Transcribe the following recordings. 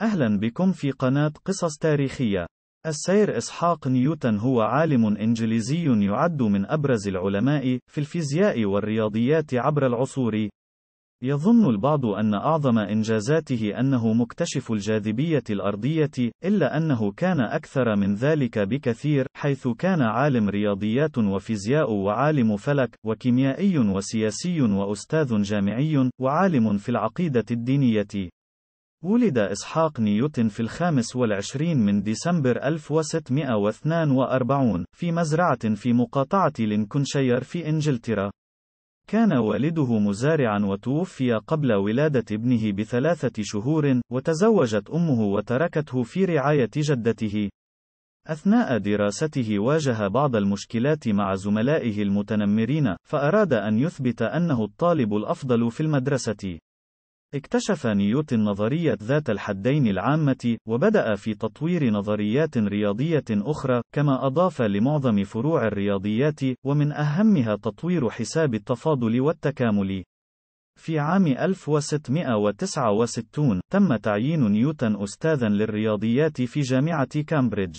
أهلا بكم في قناة قصص تاريخية. السير إسحاق نيوتن هو عالم إنجليزي يعد من أبرز العلماء في الفيزياء والرياضيات عبر العصور. يظن البعض أن أعظم إنجازاته أنه مكتشف الجاذبية الأرضية، إلا أنه كان أكثر من ذلك بكثير، حيث كان عالم رياضيات وفيزياء وعالم فلك، وكيميائي وسياسي وأستاذ جامعي، وعالم في العقيدة الدينية. ولد إسحاق نيوتن في الخامس والعشرين من ديسمبر 1642 في مزرعة في مقاطعة لينكونشير في إنجلترا. كان والده مزارعا وتوفي قبل ولادة ابنه بثلاثة شهور، وتزوجت أمه وتركته في رعاية جدته. أثناء دراسته واجه بعض المشكلات مع زملائه المتنمرين، فأراد أن يثبت أنه الطالب الأفضل في المدرسة. اكتشف نيوتن نظرية ذات الحدين العامة، وبدأ في تطوير نظريات رياضية أخرى، كما أضاف لمعظم فروع الرياضيات، ومن أهمها تطوير حساب التفاضل والتكامل. في عام 1669 تم تعيين نيوتن أستاذا للرياضيات في جامعة كامبريدج.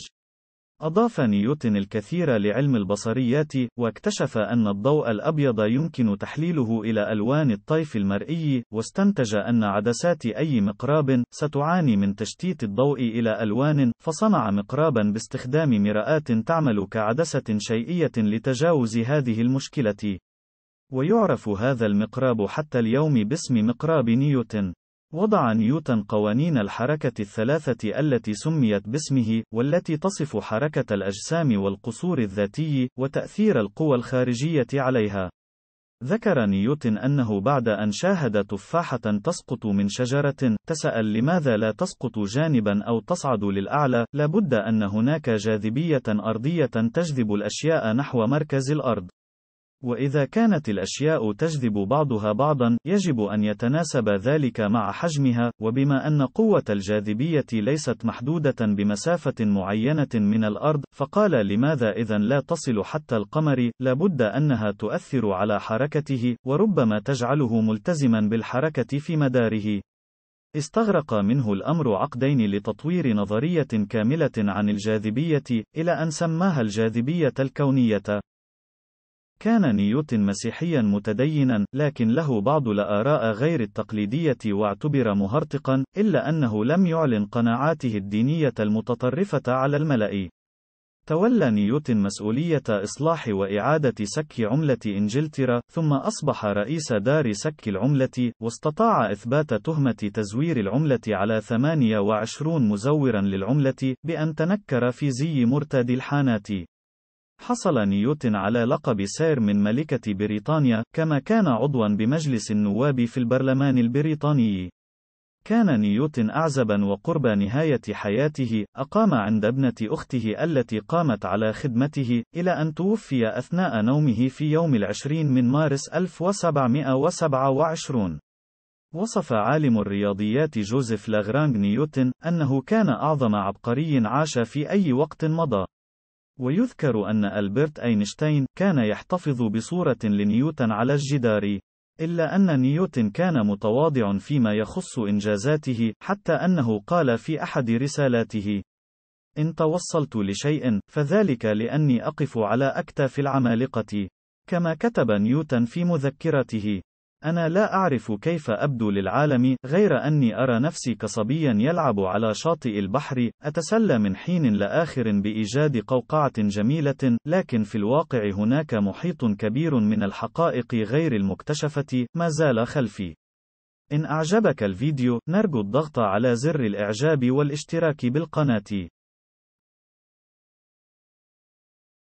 أضاف نيوتن الكثير لعلم البصريات، واكتشف أن الضوء الأبيض يمكن تحليله إلى ألوان الطيف المرئي، واستنتج أن عدسات أي مقراب ستعاني من تشتيت الضوء إلى ألوان، فصنع مقرابا باستخدام مراءات تعمل كعدسة شيئية لتجاوز هذه المشكلة. ويعرف هذا المقراب حتى اليوم باسم مقراب نيوتن. وضع نيوتن قوانين الحركة الثلاثة التي سميت باسمه، والتي تصف حركة الأجسام والقصور الذاتي، وتأثير القوى الخارجية عليها. ذكر نيوتن أنه بعد أن شاهد تفاحة تسقط من شجرة، تسأل لماذا لا تسقط جانبًا أو تصعد للأعلى، لابد أن هناك جاذبية أرضية تجذب الأشياء نحو مركز الأرض. وإذا كانت الأشياء تجذب بعضها بعضا، يجب أن يتناسب ذلك مع حجمها، وبما أن قوة الجاذبية ليست محدودة بمسافة معينة من الأرض، فقال لماذا إذا لا تصل حتى القمر؟ لابد أنها تؤثر على حركته، وربما تجعله ملتزما بالحركة في مداره. استغرق منه الأمر عقدين لتطوير نظرية كاملة عن الجاذبية، إلى أن سماها الجاذبية الكونية. كان نيوتن مسيحيا متدينا، لكن له بعض الآراء غير التقليدية واعتبر مهرطقا، إلا أنه لم يعلن قناعاته الدينية المتطرفة على الملأ. تولى نيوتن مسؤولية إصلاح وإعادة سك عملة إنجلترا، ثم أصبح رئيس دار سك العملة، واستطاع إثبات تهمة تزوير العملة على 28 مزورا للعملة، بأن تنكر في زي مرتد الحانات. حصل نيوتن على لقب سير من ملكة بريطانيا، كما كان عضواً بمجلس النواب في البرلمان البريطاني. كان نيوتن أعزبا وقرب نهاية حياته، أقام عند ابنة أخته التي قامت على خدمته، إلى أن توفي أثناء نومه في يوم العشرين من مارس 1727. وصف عالم الرياضيات جوزيف لاغرانج نيوتن أنه كان أعظم عبقري عاش في أي وقت مضى. ويذكر أن ألبرت أينشتاين كان يحتفظ بصورة لنيوتن على الجدار إلا أن نيوتن كان متواضع فيما يخص إنجازاته حتى أنه قال في أحد رسالاته إن توصلت لشيء فذلك لأني أقف على أكتاف العمالقة كما كتب نيوتن في مذكرته أنا لا أعرف كيف أبدو للعالم، غير أني أرى نفسي كصبيا يلعب على شاطئ البحر، أتسلى من حين لآخر بإيجاد قوقعة جميلة، لكن في الواقع هناك محيط كبير من الحقائق غير المكتشفة، ما زال خلفي. إن أعجبك الفيديو، نرجو الضغط على زر الإعجاب والاشتراك بالقناة.